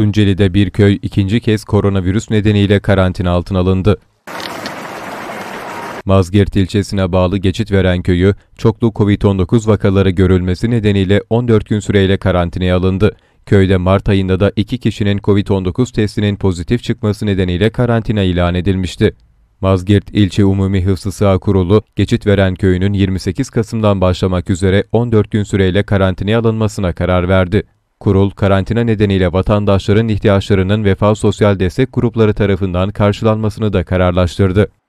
Tunceli'de bir köy ikinci kez koronavirüs nedeniyle karantina altına alındı. Mazgirt ilçesine bağlı geçit veren köyü, çoklu Covid-19 vakaları görülmesi nedeniyle 14 gün süreyle karantinaya alındı. Köyde Mart ayında da iki kişinin Covid-19 testinin pozitif çıkması nedeniyle karantina ilan edilmişti. Mazgirt İlçe Umumi Hıfzı Sığa Kurulu, geçit veren köyünün 28 Kasım'dan başlamak üzere 14 gün süreyle karantinaya alınmasına karar verdi. Kurul, karantina nedeniyle vatandaşların ihtiyaçlarının vefa sosyal destek grupları tarafından karşılanmasını da kararlaştırdı.